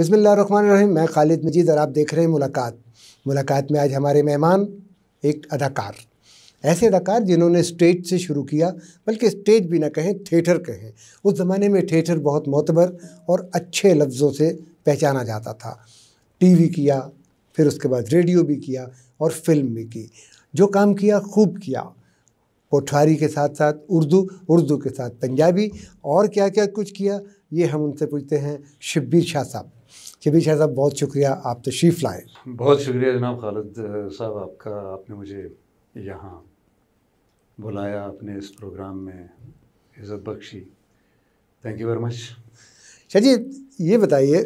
रही मैं खालिद मजीद और आप देख रहे हैं मुलाकात मुलाकात में आज हमारे मेहमान एक अदाकार ऐसे अदाकार जिन्होंने स्टेज से शुरू किया बल्कि स्टेज भी ना कहें थिएटर कहें उस ज़माने में थिएटर बहुत मोतबर और अच्छे लफ्ज़ों से पहचाना जाता था टीवी किया फिर उसके बाद रेडियो भी किया और फिल्म भी की जो काम किया खूब किया कोठारी के साथ साथ उर्दू उर्दू के साथ पंजाबी और क्या क्या कुछ किया ये हम उनसे पूछते हैं शब्बीर शाह साहब शबीर शाह साहब बहुत शुक्रिया आप तशरीफ़ लाए बहुत शुक्रिया जनाब खालिद साहब आपका आपने मुझे यहाँ बुलाया अपने इस प्रोग्राम में इज़्ज़त बख्शी thank you very much Shah ji ये बताइए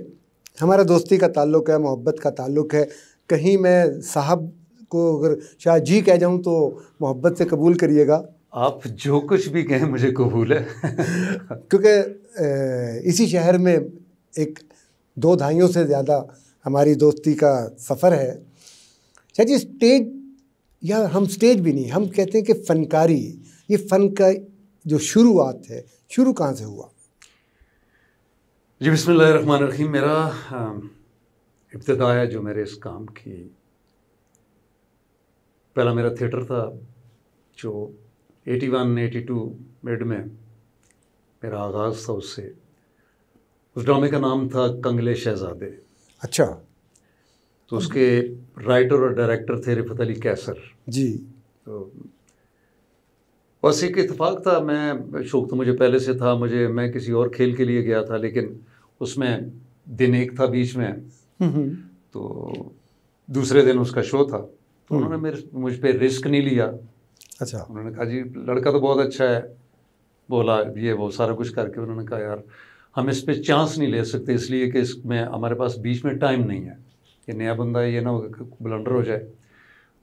हमारा दोस्ती का ताल्लुक़ है मोहब्बत का ताल्लुक़ है कहीं मैं साहब को अगर शाह जी कह जाऊँ तो मोहब्बत से कबूल करिएगा आप जो कुछ भी कहें मुझे कबूल है क्योंकि इसी शहर में एक दो ढाइयों से ज़्यादा हमारी दोस्ती का सफ़र है चाहे जी स्टेज या हम स्टेज भी नहीं हम कहते हैं कि फ़नकारी ये फ़न का जो शुरुआत है शुरू कहाँ से हुआ जी बसमान रहीम मेरा इब्तदा है जो मेरे इस काम की पहला मेरा थिएटर था जो 81, 82 मिड में मेरा आगाज़ था उससे उस ड्रामे का नाम था कंगले शहजादे अच्छा तो उसके राइटर और डायरेक्टर थे रिफत अली कैसर जी तो बस एक इतफाक़ था मैं शौक तो मुझे पहले से था मुझे मैं किसी और खेल के लिए गया था लेकिन उसमें दिन एक था बीच में हम्म, हम्म। तो दूसरे दिन उसका शो था तो हम्म। उन्होंने मेरे मुझ पर रिस्क नहीं लिया अच्छा उन्होंने कहा जी लड़का तो बहुत अच्छा है बोला ये वो सारा कुछ करके उन्होंने कहा यार हम इस पर चांस नहीं ले सकते इसलिए कि इसमें हमारे पास बीच में टाइम नहीं है कि नया बंदा ये ना हो ब्लंडर हो जाए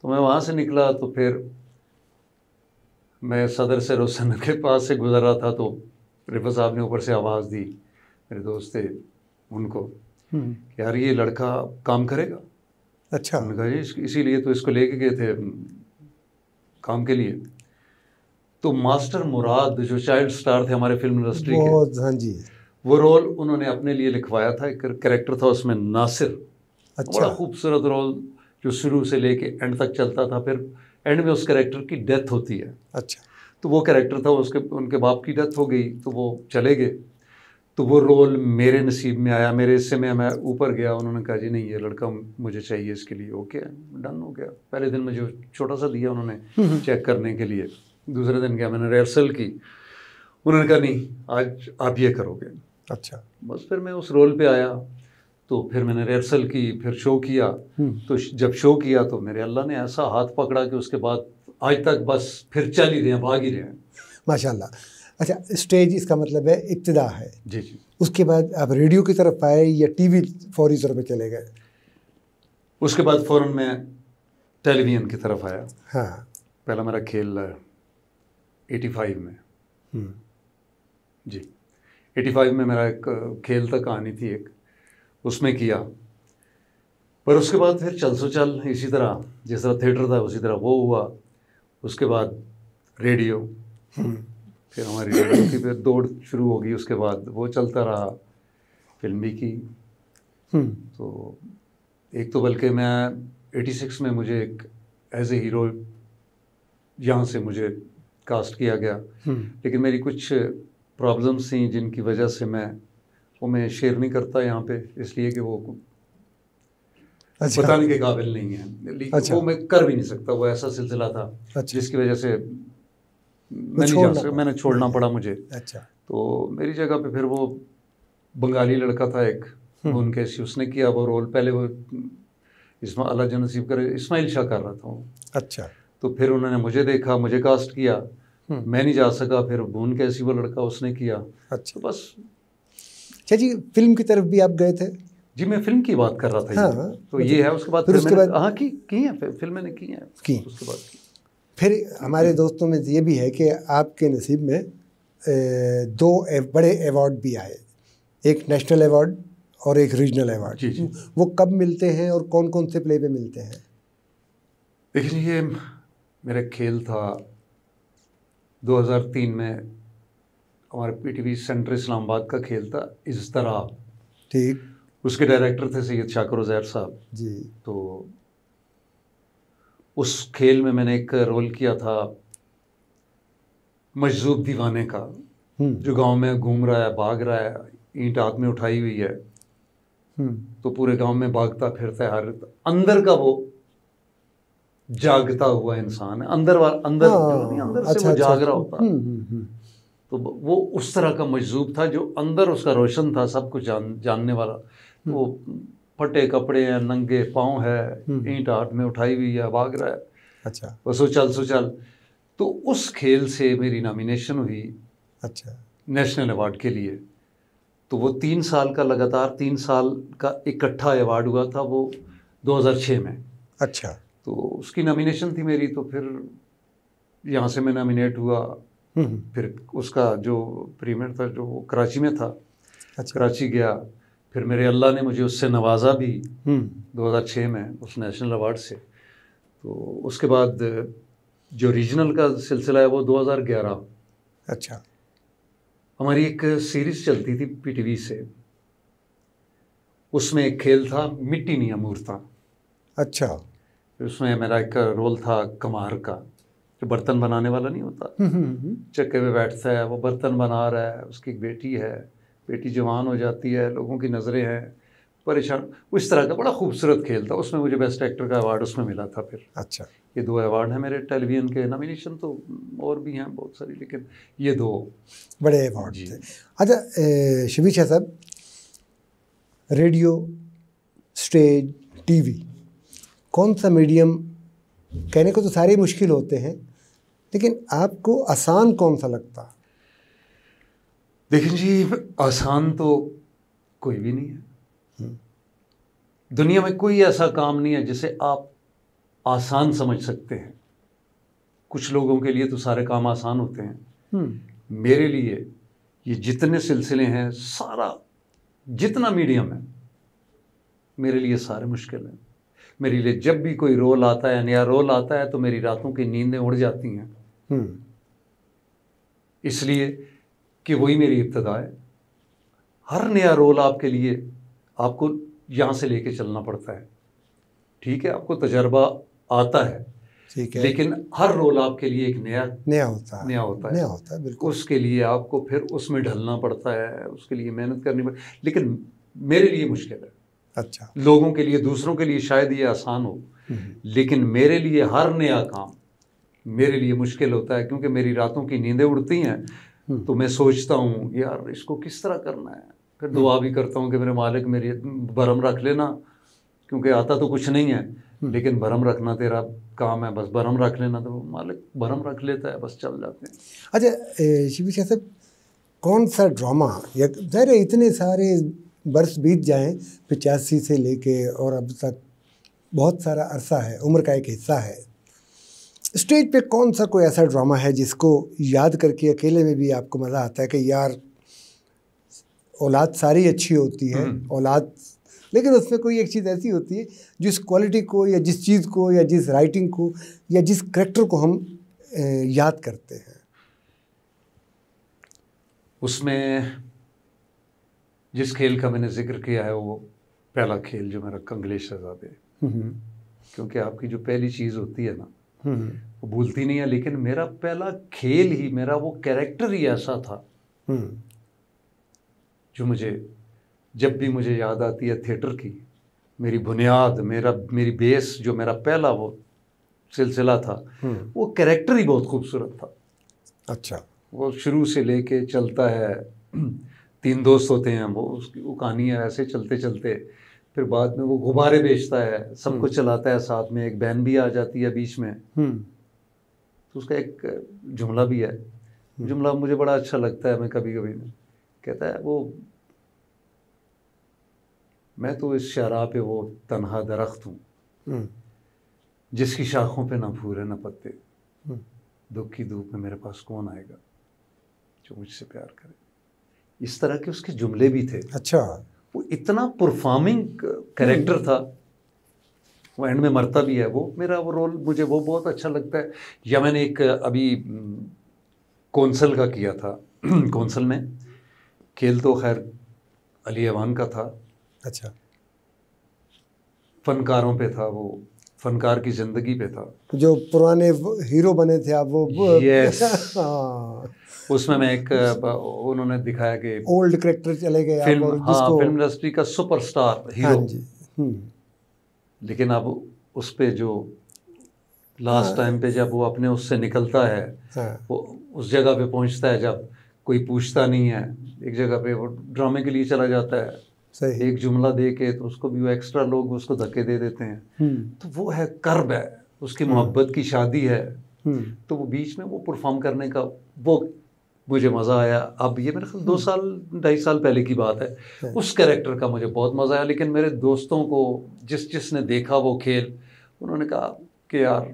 तो मैं वहाँ से निकला तो फिर मैं सदर से रोशन के पास से गुजर रहा था तो रिफा साहब ने ऊपर से आवाज़ दी मेरे दोस्त थे उनको हम्म। यार ये लड़का काम करेगा अच्छा उन्होंने कहा इस, इसीलिए तो इसको लेके गए थे काम के लिए तो मास्टर मुराद जो चाइल्ड स्टार थे हमारे फिल्म इंडस्ट्री के हाँ जी वो रोल उन्होंने अपने लिए लिखवाया था एक करेक्टर था उसमें नासिर अच्छा बड़ा खूबसूरत रोल जो शुरू से लेके एंड तक चलता था फिर एंड में उस करेक्टर की डेथ होती है अच्छा तो वो करेक्टर था उसके उनके बाप की डेथ हो गई तो वो चले गए तो वो रोल मेरे नसीब में आया मेरे हिस्से में मैं ऊपर गया उन्होंने कहा जी नहीं ये लड़का मुझे चाहिए इसके लिए ओके डन हो गया पहले दिन मुझे छोटा सा दिया उन्होंने चेक हम्म। करने के लिए दूसरे दिन गया मैंने रिहर्सल की उन्होंने कहा नहीं आज आप ये करोगे अच्छा बस फिर मैं उस रोल पे आया तो फिर मैंने रिहर्सल की फिर शो किया हम्म। तो जब शो किया तो मेरे अल्लाह ने ऐसा हाथ पकड़ा कि उसके बाद आज तक बस फिर चल ही रहे हैं भाग ही रहे हैं माशाल्लाह अच्छा स्टेज इसका मतलब है इब्तदा है जी जी उसके बाद आप रेडियो की तरफ आए या टी वी फौरी तौर पर चले गए उसके बाद फ़ौर मैं टेलीविज़न की तरफ आया हाँ पहला मेरा खेल एटी फाइव में हम्म। जी एटी फाइव में मेरा एक खेल था कहानी थी एक उसमें किया पर उसके बाद फिर चल सो चल इसी तरह जिस तरह थिएटर था उसी तरह वो हुआ उसके बाद रेडियो हम्म। फिर हमारी रेडियो की फिर दौड़ शुरू होगी उसके बाद वो चलता रहा फिल्मी की हम्म। तो एक तो बल्कि मैं 86 में मुझे एक एज ए हीरो यहाँ से मुझे कास्ट किया गया हम्म। लेकिन मेरी कुछ प्रॉब्लम्स थी जिनकी वजह से मैं वो मैं शेयर नहीं करता यहाँ पे इसलिए कि वो अच्छा। बताने के काबिल नहीं है लेकिन अच्छा। वो मैं कर भी नहीं सकता वो ऐसा सिलसिला था अच्छा। जिसकी वजह से तो मैं नहीं जा सकता मैंने छोड़ना पड़ा मुझे अच्छा तो मेरी जगह पे फिर वो बंगाली लड़का था एक हम्म। उनके उसने किया वो रोल पहले वो इसमें अल्लाह जो नसीब करे इस्माइल शाह कर रहा था अच्छा तो फिर उन्होंने मुझे देखा मुझे कास्ट किया हम्म। मैं नहीं जा सका फिर भून कैसी वो लड़का उसने किया अच्छा तो बस अच्छा जी फिल्म की तरफ भी आप गए थे जी मैं फिल्म की बात कर रहा था हाँ, हाँ, तो ये अच्छा। है उसके बाद फिर उसके बाद हाँ की की हैं फिल्म मैंने की हैं की उसके बाद फिर हमारे दोस्तों में ये भी है कि आपके नसीब में दो बड़े अवार्ड भी आए एक नेशनल अवार्ड और एक रीजनल अवार्ड जी जी वो कब मिलते हैं और कौन कौन से प्ले पे मिलते हैं देखिए ये मेरा खेल था 2003 में हमारे पीटीवी सेंटर इस्लामाबाद का खेल था इस तरह ठीक उसके डायरेक्टर थे सैयद शाकर उजैर साहब जी तो उस खेल में मैंने एक रोल किया था मजजूब दीवाने का हम्म। जो गांव में घूम रहा है भाग रहा है ईंट हाथ में उठाई हुई है हम्म। तो पूरे गांव में भागता फिरता है हर अंदर का वो जागता हुआ इंसान है अंदर अंदर हाँ, नहीं अंदर से अच्छा, वो अच्छा, जाग रहा अच्छा। होता हम्म, हम्म, हम्म। तो वो उस तरह का मजजूब था जो अंदर उसका रोशन था सब कुछ जान जानने वाला वो फटे कपड़े हैं नंगे पाँव है ईंट आट में उठाई हुई है भाग रहा है अच्छा वो सुचल सुचल तो उस खेल से मेरी नामिनेशन हुई अच्छा नेशनल अवार्ड के लिए तो वो तीन साल का लगातार तीन साल का इकट्ठा अवार्ड हुआ था वो 2006 में अच्छा तो उसकी नॉमिनेशन थी मेरी तो फिर यहाँ से मैं नॉमिनेट हुआ हम्म, हम्म। फिर उसका जो प्रीमियर था जो कराची में था अच्छा। कराची गया फिर मेरे अल्लाह ने मुझे उससे नवाजा भी 2006 हम्म। में उस नेशनल अवार्ड से तो उसके बाद जो रीजनल का सिलसिला है वो 2011 अच्छा हमारी एक सीरीज़ चलती थी पीटीवी से उसमें एक खेल था मिट्टी नियामूर्ता अच्छा उसमें मेरा एक रोल था कमार का जो बर्तन बनाने वाला नहीं होता हम्म, हम्म, हम्म। चक्के पे बैठता है वो बर्तन बना रहा है उसकी एक बेटी है बेटी जवान हो जाती है लोगों की नज़रें हैं परेशान उस तरह का बड़ा खूबसूरत खेल था उसमें मुझे बेस्ट एक्टर का अवार्ड उसमें मिला था फिर अच्छा ये दो अवार्ड हैं मेरे टेलीविज़न के नॉमिनेशन तो और भी हैं बहुत सारी लेकिन ये दो बड़े अवार्ड थे अच्छा शबीर साहब रेडियो स्टेज टीवी कौन सा मीडियम कहने को तो सारे मुश्किल होते हैं लेकिन आपको आसान कौन सा लगता देखिए जी आसान तो कोई भी नहीं है हम्म। दुनिया में कोई ऐसा काम नहीं है जिसे आप आसान समझ सकते हैं कुछ लोगों के लिए तो सारे काम आसान होते हैं हम्म। मेरे लिए ये जितने सिलसिले हैं सारा जितना मीडियम है मेरे लिए सारे मुश्किल हैं मेरे लिए जब भी कोई रोल आता है नया रोल आता है तो मेरी रातों की नींदें उड़ जाती हैं हम्म। इसलिए कि वही मेरी इब्तदा है हर नया रोल आपके लिए आपको यहाँ से लेके चलना पड़ता है ठीक है आपको तजर्बा आता है ठीक है लेकिन हर रोल आपके लिए एक नया नया होता है नया होता है नया होता है बिल्कुल उसके लिए आपको फिर उसमें ढलना पड़ता है उसके लिए मेहनत करनी पड़ती लेकिन मेरे लिए मुश्किल है अच्छा लोगों के लिए दूसरों के लिए शायद ये आसान हो हम्म। लेकिन मेरे लिए हर नया काम मेरे लिए मुश्किल होता है क्योंकि मेरी रातों की नींदें उड़ती हैं हम्म। तो मैं सोचता हूँ यार इसको किस तरह करना है फिर हम्म। दुआ भी करता हूँ कि मेरे मालिक मेरी भरम रख लेना क्योंकि आता तो कुछ नहीं है लेकिन भरम रखना तेरा काम है बस भरम रख लेना तो मालिक भरम रख लेता है बस चल जाते हैं अच्छा शिवी साहब कौन सा ड्रामा या जाहिर इतने सारे वर्ष बीत जाएं पिचासी से लेके और अब तक बहुत सारा अरसा है उम्र का एक हिस्सा है स्टेज पे कौन सा कोई ऐसा ड्रामा है जिसको याद करके अकेले में भी आपको मज़ा आता है कि यार औलाद सारी अच्छी होती है हम्म। औलाद लेकिन उसमें कोई एक चीज़ ऐसी होती है जिस क्वालिटी को या जिस चीज़ को या जिस राइटिंग को या जिस करेक्टर को हम याद करते हैं उसमें जिस खेल का मैंने जिक्र किया है वो पहला खेल जो मेरा कंगलेश शहजाद क्योंकि आपकी जो पहली चीज़ होती है ना वो भूलती नहीं है लेकिन मेरा पहला खेल ही मेरा वो कैरेक्टर ही ऐसा था हम्म। जो मुझे जब भी मुझे याद आती है थिएटर की मेरी बुनियाद मेरा मेरी बेस जो मेरा पहला वो सिलसिला था हम्म। वो कैरेक्टर ही बहुत खूबसूरत था अच्छा वो शुरू से लेके चलता है तीन हम्म। दोस्त होते हैं वो उसकी वो कहानी है ऐसे चलते चलते फिर बाद में वो गुब्बारे हम्म। बेचता है सब कुछ हम्म। चलाता है साथ में एक बहन भी आ जाती है बीच में तो उसका एक जुमला भी है जुमला मुझे बड़ा अच्छा लगता है मैं कभी कभी कहता है वो मैं तो इस शराब पे वो तनहा दरख्त हूँ जिसकी शाखों पे ना है ना पत्ते दुख की धूप में मेरे पास कौन आएगा जो मुझसे प्यार करे इस तरह के उसके जुमले भी थे अच्छा वो इतना परफॉर्मिंग हम्म। कैरेक्टर था वो एंड में मरता भी है वो मेरा वो रोल मुझे वो बहुत अच्छा लगता है या मैंने एक अभी हम्म, कौंसल का किया था कौंसल में खेल तो खैर अली एवान का था अच्छा फनकारों पे था वो फनकार की ज़िंदगी पे था जो पुराने हीरो बने थे आप वो यस yes. हाँ। उसमें मैं एक उन्होंने दिखाया कि ओल्ड करेक्टर चले गए फिल्म हाँ फिल्म इंडस्ट्री का सुपरस्टार हीरो हाँ जी हम्म। लेकिन अब उस पर जो लास्ट हाँ। टाइम पे जब वो अपने उससे निकलता है हाँ। वो उस जगह पे पहुंचता है जब कोई पूछता नहीं है एक जगह पे वो ड्रामे के लिए चला जाता है सही एक जुमला दे के तो उसको भी वो एक्स्ट्रा लोग उसको धक्के दे देते हैं हम्म। तो वो है कर्ब है उसकी हाँ। मोहब्बत की शादी है हम्म। तो वो बीच में वो परफॉर्म करने का वो मुझे मज़ा आया अब ये मेरे ख्याल दो हम्म। साल ढाई साल पहले की बात है हाँ। उस कैरेक्टर का मुझे बहुत मज़ा आया लेकिन मेरे दोस्तों को जिस जिसने देखा वो खेल उन्होंने कहा कि यार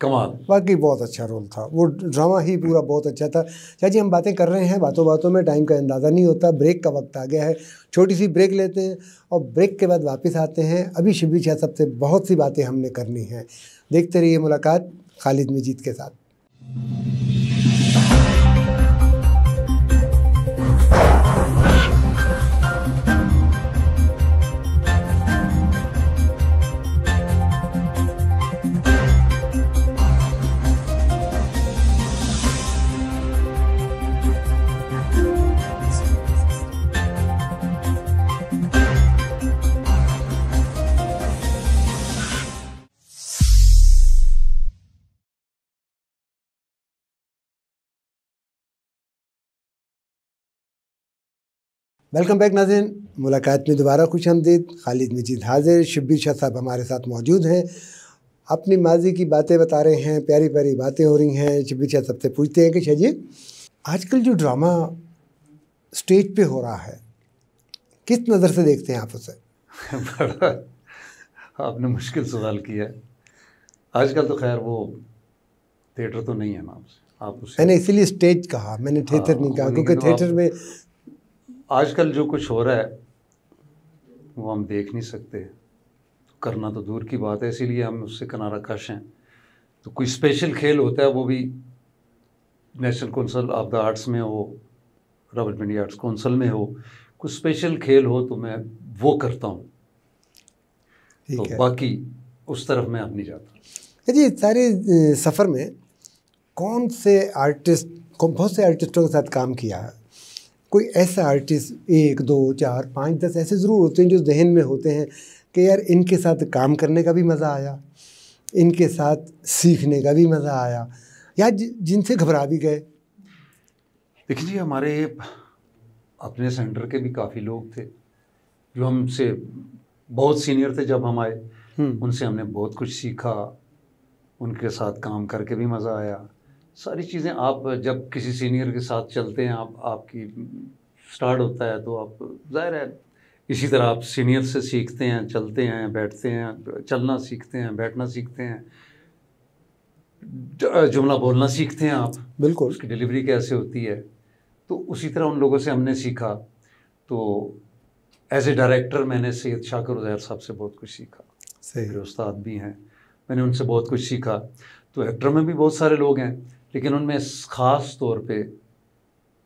कमाल बाकी बहुत अच्छा रोल था वो ड्रामा ही पूरा बहुत अच्छा था चाची हम बातें कर रहे हैं बातों बातों में टाइम का अंदाज़ा नहीं होता ब्रेक का वक्त आ गया है छोटी सी ब्रेक लेते हैं और ब्रेक के बाद वापस आते हैं अभी शिबली शाह सबसे बहुत सी बातें हमने करनी हैं देखते रहिए मुलाकात खालिद मजीद के साथ वेलकम बैक नाजिन मुलाकात में दोबारा खुश हमदीद खालिद मजीद हाजिर शब्बीर शाह साहब हमारे साथ मौजूद हैं अपनी माजी की बातें बता रहे हैं प्यारी प्यारी बातें हो रही हैं शब्बीर शाह साहब से पूछते हैं कि शाह जी आजकल जो ड्रामा स्टेज पे हो रहा है किस नज़र से देखते हैं आप उसे आपने मुश्किल सवाल किया है आजकल तो खैर वो थिएटर तो नहीं है ना आप उसे मैंने इसीलिए स्टेज कहा मैंने थिएटर हाँ, नहीं कहा क्योंकि थिएटर में आजकल जो कुछ हो रहा है वो हम देख नहीं सकते करना तो दूर की बात है इसीलिए हम उससे किनारा कश हैं तो कोई स्पेशल खेल होता है वो भी National Council of the Arts में हो रावलपिंडी आर्ट्स कौंसल में हो कुछ स्पेशल खेल हो तो मैं वो करता हूँ तो बाकी उस तरफ मैं अब नहीं जाता जी सारे सफ़र में कौन से आर्टिस्ट कौन बहुत से आर्टिस्टों के साथ काम किया कोई ऐसा आर्टिस्ट एक दो चार पाँच दस ऐसे ज़रूर होते हैं जो जहन में होते हैं कि यार इनके साथ काम करने का भी मज़ा आया इनके साथ सीखने का भी मज़ा आया या जिनसे घबरा भी गए देखिए जी हमारे अपने सेंटर के भी काफ़ी लोग थे जो हमसे बहुत सीनियर थे जब हम आए हम्म। उनसे हमने बहुत कुछ सीखा उनके साथ काम करके भी मज़ा आया सारी चीज़ें आप जब किसी सीनियर के साथ चलते हैं आप आपकी स्टार्ट होता है तो आप जाहिर है इसी तरह आप सीनियर से सीखते हैं चलते हैं बैठते हैं चलना सीखते हैं बैठना सीखते हैं जुमला बोलना सीखते हैं आप बिल्कुल उसकी डिलीवरी कैसे होती है तो उसी तरह उन लोगों से हमने सीखा तो एज ए डायरेक्टर मैंने सैद शाकर उजैर साहब से बहुत कुछ सीखा सही उस्ताद भी हैं मैंने उनसे बहुत कुछ सीखा तो एक्टर में भी बहुत सारे लोग हैं लेकिन उनमें ख़ास तौर पे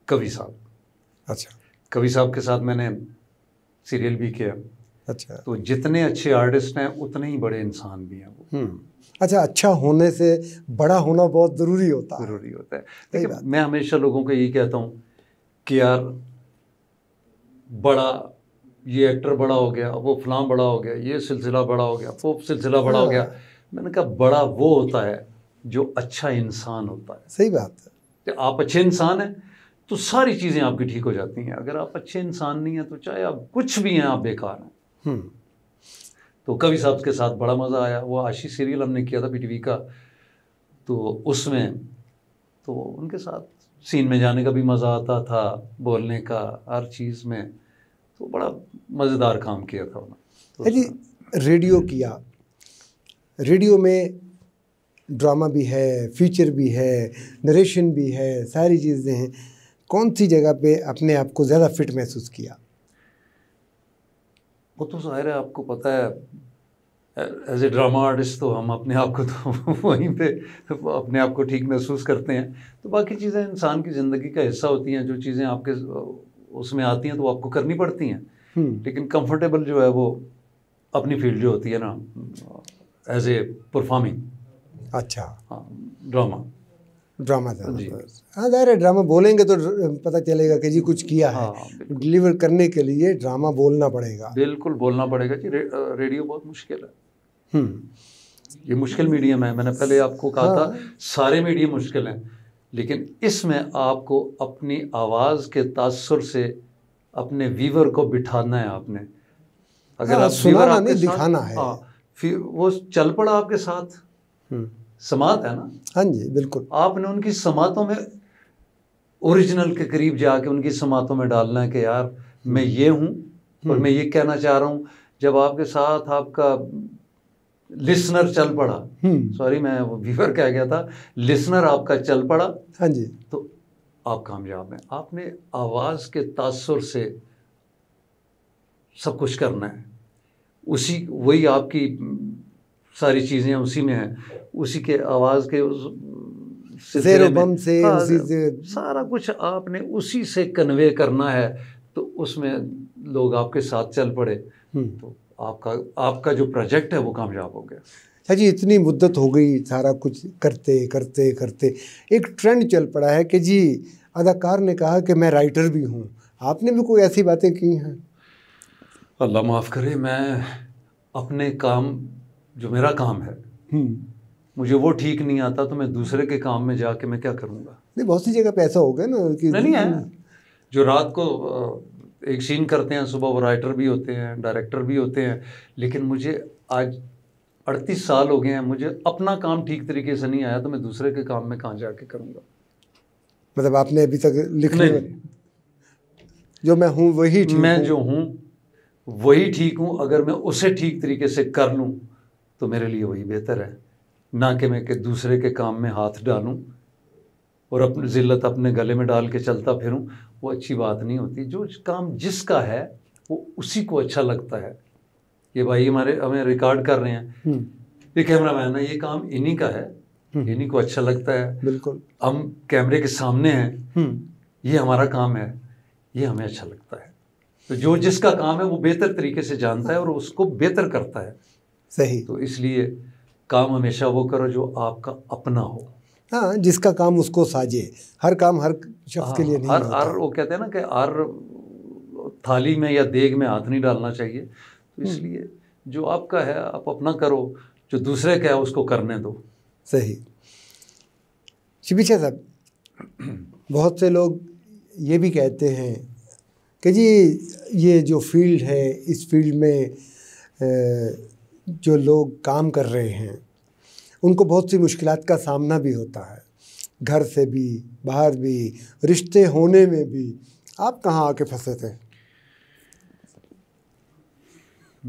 कवि साहब अच्छा कवि साहब के साथ मैंने सीरियल भी किया अच्छा तो जितने अच्छे आर्टिस्ट हैं उतने ही बड़े इंसान भी हैं वो हम्म। अच्छा अच्छा होने से बड़ा होना बहुत ज़रूरी होता है ज़रूरी होता है लेकिन मैं हमेशा लोगों को यही कहता हूँ कि यार बड़ा ये एक्टर बड़ा हो गया वो फलाम बड़ा हो गया ये सिलसिला बड़ा हो गया वो सिलसिला बड़ा हो गया हाँ। मैंने कहा बड़ा वो होता है जो अच्छा इंसान होता है सही बात है तो आप अच्छे इंसान हैं तो सारी चीज़ें आपकी ठीक हो जाती हैं अगर आप अच्छे इंसान नहीं हैं तो चाहे आप कुछ भी हैं आप बेकार हैं हम्म। तो कवि साहब के साथ बड़ा मज़ा आया वो आशी सीरियल हमने किया था पी का तो उसमें तो उनके साथ सीन में जाने का भी मज़ा आता था बोलने का हर चीज़ में तो बड़ा मज़ेदार काम किया था उन्होंने तो अच्छा रेडियो किया रेडियो में ड्रामा भी है फीचर भी है नरेशन भी है सारी चीज़ें हैं कौन सी जगह पे अपने आप को ज़्यादा फिट महसूस किया वो तो ज़ाहिर है आपको पता है एज ए ड्रामा आर्टिस्ट तो हम अपने आप को तो वहीं पे अपने आप को ठीक महसूस करते हैं तो बाकी चीज़ें इंसान की ज़िंदगी का हिस्सा होती हैं जो चीज़ें आपके उसमें आती हैं तो आपको करनी पड़ती हैं हम्म। लेकिन कंफर्टेबल जो है वो अपनी फील्ड जो होती है ना एज ए परफॉर्मिंग अच्छा हाँ ड्रामा ड्रामा था हाँ जाहिर है ड्रामा बोलेंगे तो पता चलेगा कि जी कुछ किया है डिलीवर हाँ, करने के लिए ड्रामा बोलना पड़ेगा बिल्कुल बोलना पड़ेगा जी रे, रेडियो बहुत मुश्किल है हम्म। ये मुश्किल मीडियम है मैंने पहले आपको कहा हाँ। था सारे मीडियम मुश्किल हैं लेकिन इसमें आपको अपनी आवाज़ के तासर से अपने वीवर को बिठाना है आपने अगर हाँ, आप दिखाना है हाँ, फिर वो चल पड़ा आपके साथ हम्म। समात है ना हाँ जी बिल्कुल आपने उनकी समातों में ओरिजिनल के करीब जाके उनकी समातों में डालना है कि यार मैं ये हूँ और मैं ये कहना चाह रहा हूँ जब आपके साथ आपका लिसनर चल पड़ा हम्म। सॉरी मैं वो वीवर कह गया था लिसनर आपका चल पड़ा हाँ जी तो आप कामयाब हैं आपने आवाज़ के तासर से सब कुछ करना है उसी वही आपकी सारी चीज़ें उसी में हैं उसी के आवाज़ के उस जेरो बम से हाँ, उसी से सारा कुछ आपने उसी से कन्वे करना है तो उसमें लोग आपके साथ चल पड़े हम्म। तो आपका आपका जो प्रोजेक्ट है वो कामयाब हो गया अच्छा जी इतनी मुद्दत हो गई सारा कुछ करते करते करते एक ट्रेंड चल पड़ा है कि जी अदाकार ने कहा कि मैं राइटर भी हूँ आपने भी कोई ऐसी बातें की हैं अल्लाह माफ़ करे मैं अपने काम जो मेरा काम है हम्म। मुझे वो ठीक नहीं आता तो मैं दूसरे के काम में जाके मैं क्या करूँगा नहीं बहुत सी जगह पैसा हो गया ना कि नहीं है हम्म। जो रात को एक सीन करते हैं सुबह वो राइटर भी होते हैं डायरेक्टर भी होते हैं लेकिन मुझे आज अड़तीस साल हो गए हैं मुझे अपना काम ठीक तरीके से नहीं आया तो मैं दूसरे के काम में कहाँ जाके करूँगा मतलब आपने अभी तक लिखने नहीं। जो मैं हूँ वही मैं जो हूँ वही ठीक हूँ अगर मैं उसे ठीक तरीके से कर लूँ तो मेरे लिए वही बेहतर है ना कि मैं के दूसरे के काम में हाथ डालूं और अपनी ज़िल्लत अपने गले में डाल के चलता फिरूं वो अच्छी बात नहीं होती जो काम जिसका है वो उसी को अच्छा लगता है ये भाई हमारे हमें रिकॉर्ड कर रहे हैं हम्म। ये कैमरा मैन है ये काम इन्हीं का है हम्म। इन्हीं को अच्छा लगता है बिल्कुल हम कैमरे के सामने हैं हम्म। ये हमारा काम है ये हमें अच्छा लगता है तो जो जिसका काम है वो बेहतर तरीके से जानता है और उसको बेहतर करता है सही तो इसलिए काम हमेशा वो करो जो आपका अपना हो हाँ जिसका काम उसको साजे हर काम हर शख्स के लिए हाँ, नहीं हर हर वो कहते हैं ना कि हर थाली में या देग में हाथ नहीं डालना चाहिए तो हम्म। इसलिए जो आपका है आप अपना करो जो दूसरे का है उसको करने दो सही शिपिशा साहब बहुत से लोग ये भी कहते हैं कि जी ये जो फील्ड है इस फील्ड में जो लोग काम कर रहे हैं उनको बहुत सी मुश्किल का सामना भी होता है घर से भी बाहर भी रिश्ते होने में भी आप कहाँ आके फंसे थे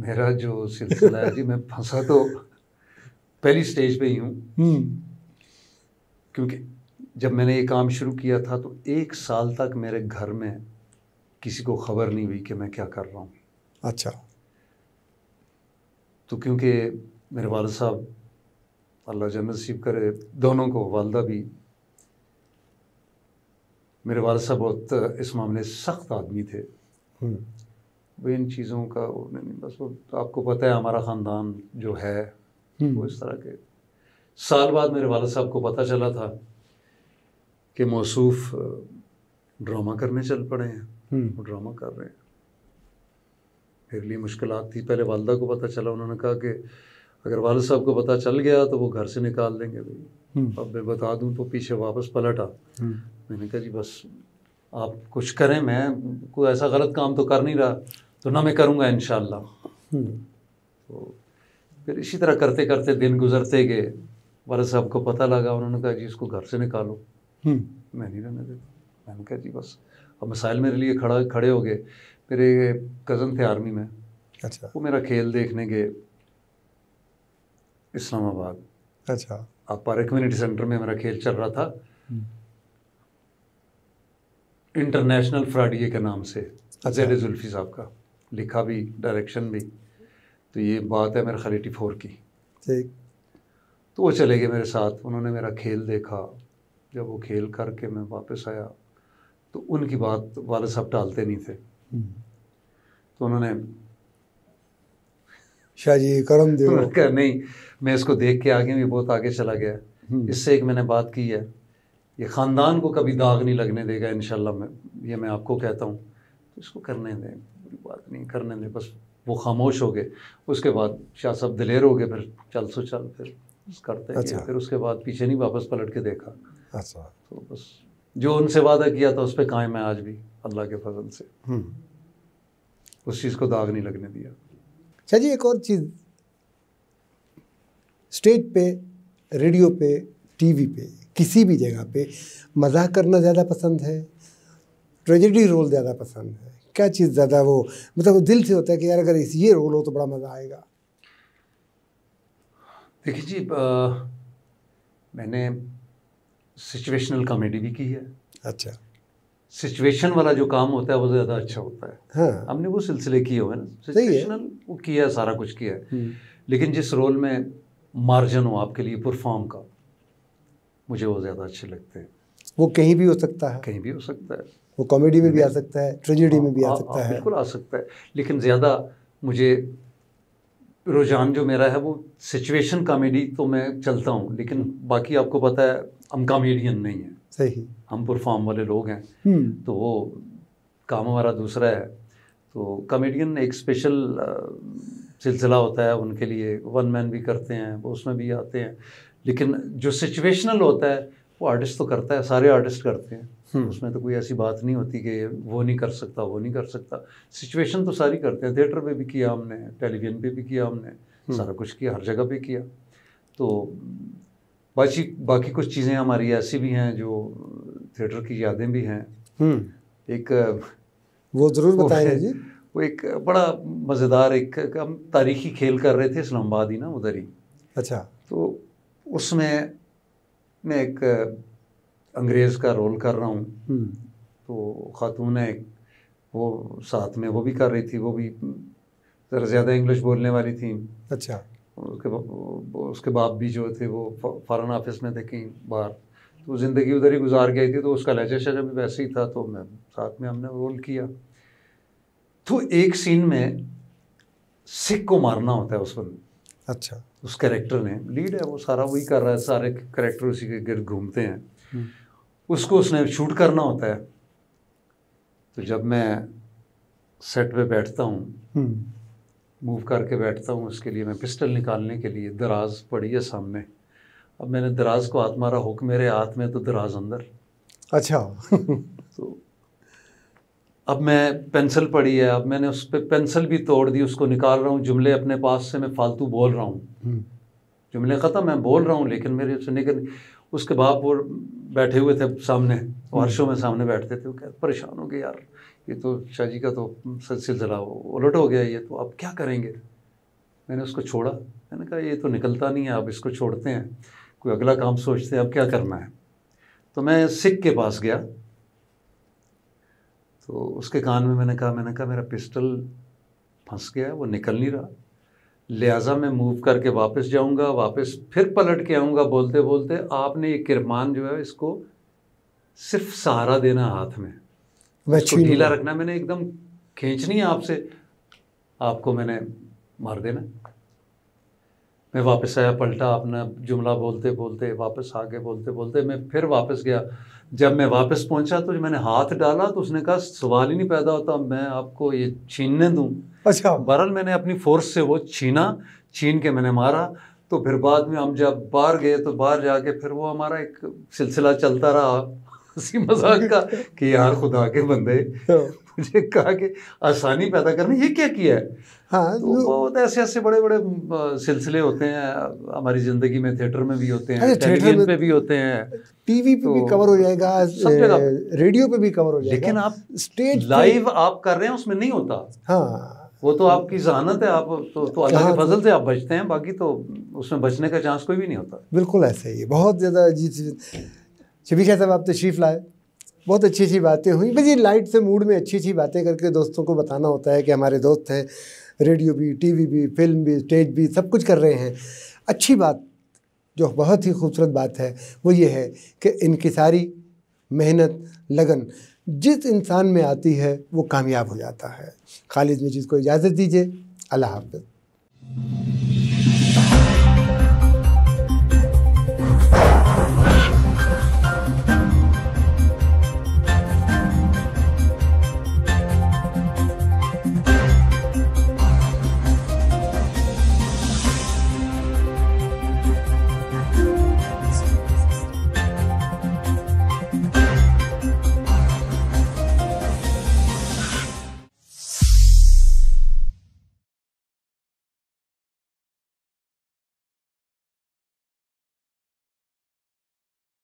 मेरा जो सिलसिला है जी मैं फंसा तो पहली स्टेज पे ही हूँ हम्म। क्योंकि जब मैंने ये काम शुरू किया था तो एक साल तक मेरे घर में किसी को खबर नहीं हुई कि मैं क्या कर रहा हूँ अच्छा तो क्योंकि मेरे वाल साहब अल्लाह जन्नत नसीब करे दोनों को वालदा भी मेरे वाल साहब बहुत इस मामले सख्त आदमी थे हम्म। वो इन चीज़ों का नहीं बस वो तो आपको पता है हमारा ख़ानदान जो है वो हम्म। इस तरह के साल बाद मेरे वाल साहब को पता चला था कि मौसूफ ड्रामा करने चल पड़े हैं हम्म। वो ड्रामा कर रहे हैं मेरे लिए मुश्किल थी पहले वालदा को पता चला उन्होंने कहा कि अगर वालद साहब को पता चल गया तो वो घर से निकाल देंगे भाई हम्म। अब मैं बता दूं तो पीछे वापस पलट आ हम्म। मैंने कहा जी बस आप कुछ करें मैं कोई ऐसा गलत काम तो कर नहीं रहा तो ना मैं करूँगा इन हम्म। तो फिर इसी तरह करते करते दिन गुजरते गए वालद साहब को पता लगा उन्होंने कहा जी इसको घर से निकालो मैं नहीं रहने देता मैंने कहा जी बस अब मिसाइल मेरे लिए खड़ा खड़े हो गए मेरे कज़न थे आर्मी में अच्छा वो मेरा खेल देखने गए इस्लामाबाद अच्छा आप पारे कम्युनिटी सेंटर में मेरा खेल चल रहा था इंटरनेशनल हम्म। फ्राडिये के नाम से अजहर अच्छा। जुल्फी साहब का लिखा भी डायरेक्शन भी तो ये बात है मेरे ख्याल फोर की ठीक तो वो चले गए मेरे साथ उन्होंने मेरा खेल देखा जब वो खेल करके मैं वापस आया तो उनकी बात वाले साहब टालते नहीं थे तो उन्होंने शाह जी करम दे कर नहीं मैं इसको देख के आगे भी बहुत आगे चला गया हम्म। इससे एक मैंने बात की है ये ख़ानदान को कभी दाग नहीं लगने देगा इन मैं ये मैं आपको कहता हूँ तो इसको करने दें कोई बात नहीं करने दें बस वो खामोश हो गए उसके बाद शाह साहब दिलेर हो गए फिर चल सो चल फिर करते अच्छा। फिर उसके बाद पीछे नहीं वापस पलट के देखा अच्छा तो बस जो उनसे वादा किया था उस पर कायम है आज भी अल्लाह के फजल से हम्म। उस चीज़ को दाग नहीं लगने दिया अच्छा जी एक और चीज़ स्टेज पे रेडियो पे टीवी पे किसी भी जगह पे मजाक करना ज़्यादा पसंद है ट्रेजेडी रोल ज़्यादा पसंद है क्या चीज़ ज़्यादा वो मतलब दिल से होता है कि यार अगर इस ये रोल हो तो बड़ा मज़ा आएगा देखिए जी आ, मैंने सिचुएशनल कॉमेडी भी की है अच्छा सिचुएशन वाला जो काम होता है वो ज़्यादा अच्छा होता है हाँ। हमने वो सिलसिले किए हुए ना सिचुएशनल वो किया सारा कुछ किया है हम्म। लेकिन जिस रोल में मार्जन हो आपके लिए परफॉर्म का मुझे वो ज़्यादा अच्छे लगते हैं वो कहीं भी हो सकता है कहीं भी हो सकता है वो कॉमेडी में भी आ सकता है ट्रेजिडी में भी आ हाँ, सकता हाँ, है बिल्कुल आ सकता है लेकिन ज़्यादा मुझे रुझान जो मेरा है वो सिचुएशन कॉमेडी तो मैं चलता हूँ लेकिन बाकी आपको पता है हम कॉमेडियन नहीं हैं सही हम परफॉर्म वाले लोग हैं हम्म। तो वो काम हमारा दूसरा है तो कॉमेडियन एक स्पेशल सिलसिला होता है उनके लिए वन मैन भी करते हैं वो उसमें भी आते हैं लेकिन जो सिचुएशनल होता है वो आर्टिस्ट तो करता है सारे आर्टिस्ट करते हैं हम्म। उसमें तो कोई ऐसी बात नहीं होती कि वो नहीं कर सकता वो नहीं कर सकता सिचुएशन तो सारी करते हैं थिएटर पे भी किया हमने टेलीविज़न पे भी किया हमने हम्म। सारा कुछ किया हर जगह पे किया तो बाकी बाकी कुछ चीज़ें हमारी ऐसी भी हैं जो थिएटर की यादें भी हैं हम्म। एक वो ज़रूर बताएंगे जी वो एक बड़ा मज़ेदार एक हम तारीखी खेल कर रहे थे इस्लामाबाद ही ना उधर ही अच्छा तो उसमें मैं एक अंग्रेज़ का रोल कर रहा हूँ हम्म। तो ख़ातून है वो साथ में वो भी कर रही थी वो भी हम्म, ज़रा ज़्यादा इंग्लिश बोलने वाली थी अच्छा उसके उसके बाप भी जो थे वो फॉरन ऑफिस में थे कहीं बाहर तो ज़िंदगी उधर ही गुजार गई थी तो उसका लहजा शहजा भी वैसे ही था तो मैं साथ में हमने रोल किया तो एक सीन में सिख को मारना होता है उस बंद अच्छा उस कैरेक्टर ने लीड है वो सारा वही कर रहा है सारे कैरेक्टर उसी के गिर घूमते हैं हम्म। उसको उसने शूट करना होता है तो जब मैं सेट पे बैठता हूँ मूव हम्म। करके बैठता हूँ उसके लिए मैं पिस्टल निकालने के लिए दराज पड़ी है सामने अब मैंने दराज को हाथ मारा हुक मेरे हाथ में तो दराज अंदर अच्छा तो अब मैं पेंसिल पड़ी है अब मैंने उस पर पेंसिल भी तोड़ दी उसको निकाल रहा हूँ जुमले अपने पास से मैं फालतू बोल रहा हूँ हम्म। जुमले ख़त्म मैं बोल रहा हूँ लेकिन मेरे सुनने के उसके बाप वो बैठे हुए थे सामने वर्षों में सामने बैठते थे वो क्या परेशान हो गए यार ये तो जी का तो सिलसिला उलट हो गया ये तो आप क्या करेंगे मैंने उसको छोड़ा मैंने कहा ये तो निकलता नहीं है आप इसको छोड़ते हैं कोई अगला काम सोचते हैं अब क्या करना है तो मैं सिख के पास गया तो उसके कान में मैंने कहा मैंने कहा मेरा पिस्टल फंस गया है वो निकल नहीं रहा लिहाजा मैं मूव करके वापस जाऊंगा वापस फिर पलट के आऊँगा बोलते बोलते आपने ये किरमान जो है इसको सिर्फ सहारा देना हाथ में ढीला रखना मैंने एकदम खींचनी है आपसे आपको मैंने मार देना मैं वापस आया पलटा अपना जुमला बोलते बोलते वापस आगे बोलते बोलते मैं फिर वापस गया जब मैं वापस पहुंचा तो जब मैंने हाथ डाला तो उसने कहा सवाल ही नहीं पैदा होता मैं आपको ये छीनने दूँ अच्छा बहरल मैंने अपनी फोर्स से वो छीना छीन के मैंने मारा तो फिर बाद में हम जब बाहर गए तो बाहर जाके फिर वो हमारा एक सिलसिला चलता रहा हंसी मजाक का कि यार खुदा के बंदे हाँ। मुझे कहा कि आसानी पैदा करनी ये क्या किया है हाँ बहुत तो ऐसे ऐसे बड़े बड़े सिलसिले होते हैं हमारी ज़िंदगी में थिएटर में भी होते हैं थिएटर में, भी होते हैं टीवी पे तो, भी कवर हो जाएगा रेडियो पे भी कवर हो जाएगा लेकिन आप स्टेज लाइव आप कर रहे हैं उसमें नहीं होता हाँ वो तो आपकी जहानत है आप तो, तो अल्लाह के फजल से आप बचते हैं बाकी तो उसमें बचने का चांस कोई भी नहीं होता बिल्कुल ऐसा ही है बहुत ज़्यादा अजीब शबी साहब आप तशरीफ़ लाए बहुत अच्छी अच्छी बातें हुई बस ये लाइट से मूड में अच्छी अच्छी बातें करके दोस्तों को बताना होता है कि हमारे दोस्त हैं रेडियो भी टीवी भी फिल्म भी स्टेज भी सब कुछ कर रहे हैं अच्छी बात जो बहुत ही खूबसूरत बात है वो ये है कि इनकी सारी मेहनत लगन जिस इंसान में आती है वो कामयाब हो जाता है खालिद मजीद को इजाज़त दीजिए अल्लाह हाफ